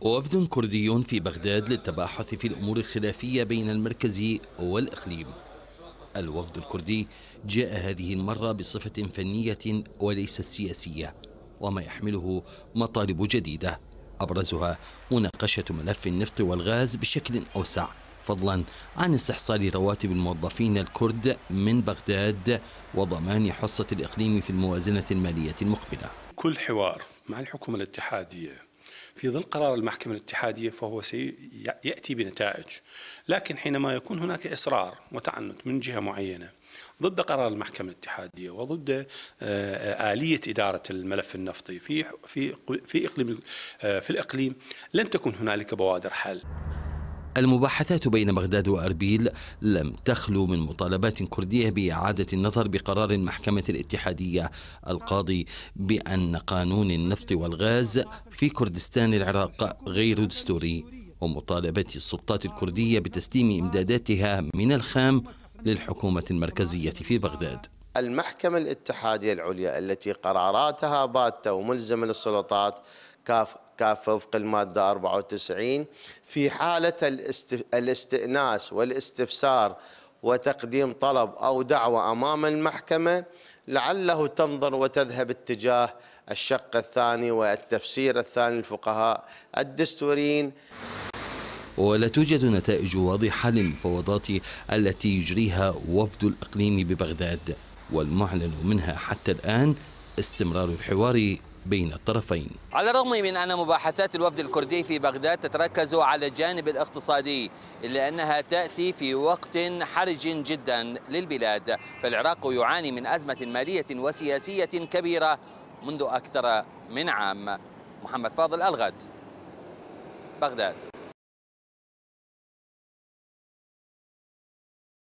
وفد كردي في بغداد للتباحث في الأمور الخلافية بين المركز والإقليم الوفد الكردي جاء هذه المرة بصفة فنية وليست سياسية وما يحمله مطالب جديدة أبرزها مناقشة ملف النفط والغاز بشكل أوسع فضلا عن استحصال رواتب الموظفين الكرد من بغداد وضمان حصة الإقليم في الموازنة المالية المقبلة كل حوار مع الحكومة الاتحادية في ظل قرار المحكمة الاتحادية فهو سيأتي بنتائج لكن حينما يكون هناك إصرار وتعنت من جهة معينة ضد قرار المحكمة الاتحادية وضد آه، آلية إدارة الملف النفطي في في في إقليم آه، في الإقليم لن تكون هنالك بوادر حل المباحثات بين بغداد وأربيل لم تخلو من مطالبات كردية بإعادة النظر بقرار المحكمة الاتحادية القاضي بأن قانون النفط والغاز في كردستان العراق غير دستوري ومطالبة السلطات الكردية بتسليم إمداداتها من الخام للحكومة المركزية في بغداد المحكمة الاتحادية العليا التي قراراتها باتة وملزمة للسلطات كاف كافة وفق المادة 94 في حالة الاستئناس والاستفسار وتقديم طلب أو دعوة أمام المحكمة لعله تنظر وتذهب اتجاه الشق الثاني والتفسير الثاني للفقهاء الدستوريين ولا توجد نتائج واضحة للمفاوضات التي يجريها وفد الإقليم ببغداد والمعلن منها حتى الآن استمرار الحوار بين الطرفين على الرغم من أن مباحثات الوفد الكردي في بغداد تتركز على الجانب الاقتصادي إلا أنها تأتي في وقت حرج جدا للبلاد فالعراق يعاني من أزمة مالية وسياسية كبيرة منذ أكثر من عام محمد فاضل الغد بغداد